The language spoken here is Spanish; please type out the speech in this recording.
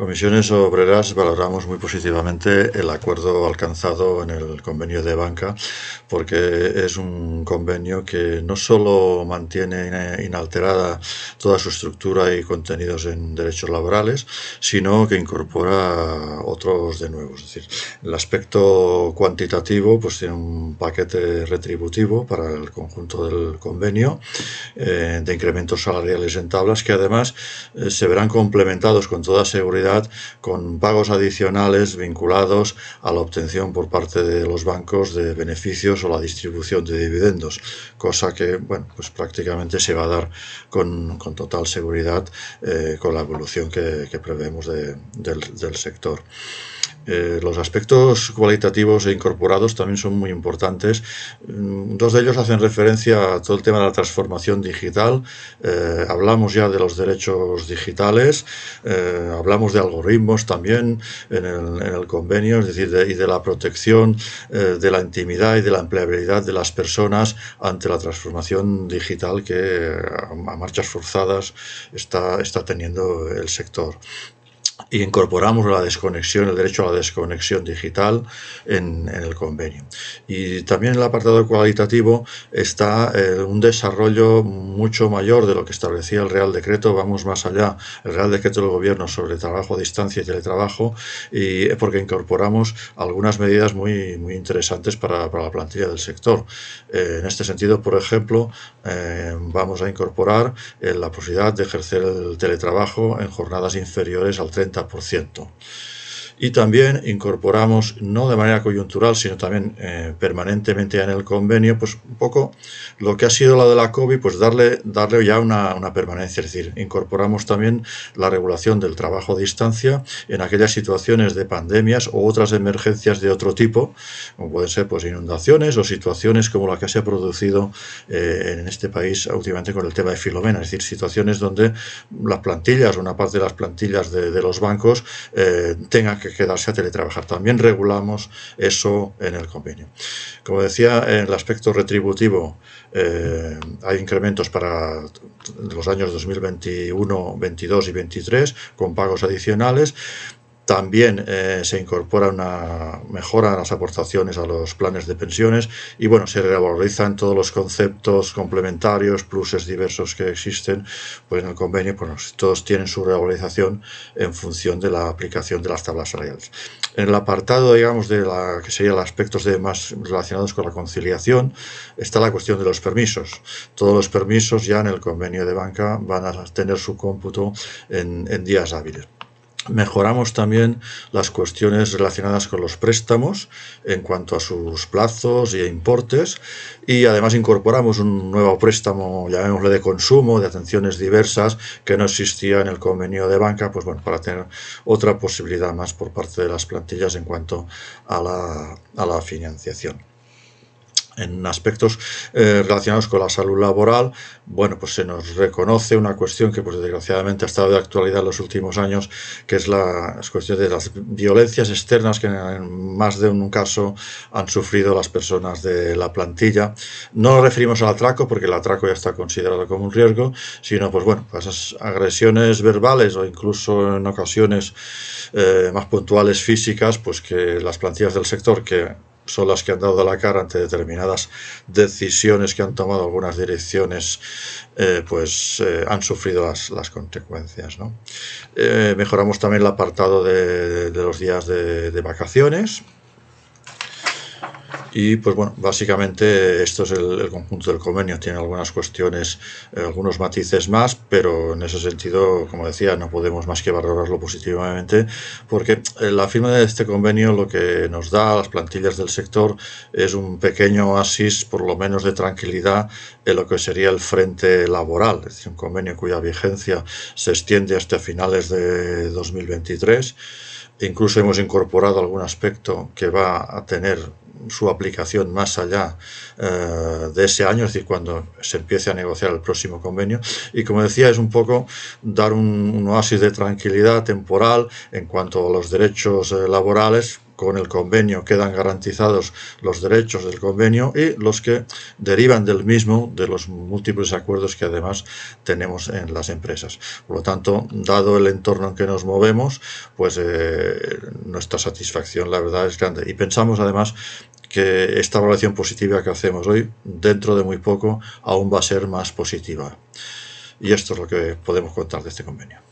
Comisiones Obreras valoramos muy positivamente el acuerdo alcanzado en el convenio de banca porque es un convenio que no solo mantiene inalterada toda su estructura y contenidos en derechos laborales, sino que incorpora otros de nuevos. Es decir, el aspecto cuantitativo pues tiene un paquete retributivo para el conjunto del convenio eh, de incrementos salariales en tablas que además eh, se verán complementados con toda seguridad con pagos adicionales vinculados a la obtención por parte de los bancos de beneficios o la distribución de dividendos, cosa que pues prácticamente se va a dar con, total seguridad eh, con la evolución que, prevemos del sector. Eh, los aspectos cualitativos e incorporados también son muy importantes. Mm, dos de ellos hacen referencia a todo el tema de la transformación digital. Eh, hablamos ya de los derechos digitales, eh, hablamos de algoritmos también en el, convenio, es decir, y de la protección de la intimidad y de la empleabilidad de las personas ante la transformación digital que a, a marchas forzadas está, está teniendo el sector. Y incorporamos la desconexión, el derecho a la desconexión digital en, en el convenio. Y también en el apartado cualitativo está eh, un desarrollo mucho mayor de lo que establecía el Real Decreto, vamos más allá, el Real Decreto del Gobierno sobre trabajo a distancia y teletrabajo, y, eh, porque incorporamos algunas medidas muy, muy interesantes para, para la plantilla del sector. Eh, en este sentido, por ejemplo, vamos a incorporar la posibilidad de ejercer el teletrabajo en jornadas inferiores al 30 ciento y también incorporamos, no de manera coyuntural, sino también eh, permanentemente en el convenio, pues un poco lo que ha sido la de la COVID, pues darle, darle ya una, una, permanencia, es decir, incorporamos también la regulación del trabajo a distancia en aquellas situaciones de pandemias o otras emergencias de otro tipo, como pueden ser pues inundaciones o situaciones como la que se ha producido eh, en este país últimamente con el tema de Filomena, es decir, situaciones donde las plantillas, una parte de las plantillas de, los bancos eh, tengan que quedarse a teletrabajar. También regulamos eso en el convenio. Como decía, en el aspecto retributivo eh, hay incrementos para los años 2021, 22 y 23 con pagos adicionales también eh, se incorpora una mejora en las aportaciones a los planes de pensiones y bueno, se revalorizan todos los conceptos complementarios, pluses diversos que existen, pues en el convenio pues, todos tienen su revalorización en función de la aplicación de las tablas reales. En el apartado, digamos, de la que serían los aspectos más relacionados con la conciliación, está la cuestión de los permisos. Todos los permisos ya en el convenio de banca van a tener su cómputo en días hábiles. Mejoramos también las cuestiones relacionadas con los préstamos en cuanto a sus plazos y importes y además incorporamos un nuevo préstamo, llamémosle de consumo, de atenciones diversas que no existía en el convenio de banca, pues bueno, para tener otra posibilidad más por parte de las plantillas en cuanto a la financiación en aspectos eh, relacionados con la salud laboral, bueno, pues se nos reconoce una cuestión que, pues desgraciadamente, ha estado de actualidad en los últimos años, que es la cuestión de las violencias externas que en más de un caso han sufrido las personas de la plantilla. No nos referimos al atraco, porque el atraco ya está considerado como un riesgo, sino, pues bueno, pues esas agresiones verbales o incluso en ocasiones eh, más puntuales físicas, pues que las plantillas del sector que son las que han dado la cara ante determinadas decisiones que han tomado algunas direcciones, eh, pues eh, han sufrido las, consecuencias. Eh, mejoramos también el apartado de, los días de vacaciones y pues bueno, básicamente esto es el, conjunto del convenio. Tiene algunas cuestiones, eh, algunos matices más, pero en ese sentido, como decía, no podemos más que valorarlo positivamente, porque eh, la firma de este convenio lo que nos da a las plantillas del sector es un pequeño oasis, por lo menos de tranquilidad, en lo que sería el frente laboral, es decir, un convenio cuya vigencia se extiende hasta finales de 2023. Incluso hemos incorporado algún aspecto que va a tener su aplicación más allá eh, de ese año, es decir, cuando se empiece a negociar el próximo convenio. Y como decía, es un poco dar un, oasis de tranquilidad temporal en cuanto a los derechos eh, laborales. Con el convenio quedan garantizados los derechos del convenio y los que derivan del mismo, de los múltiples acuerdos que además tenemos en las empresas. Por lo tanto, dado el entorno en que nos movemos, pues eh, nuestra satisfacción, la verdad, es grande. Y pensamos además que esta evaluación positiva que hacemos hoy, dentro de muy poco, aún va a ser más positiva. Y esto es lo que podemos contar de este convenio.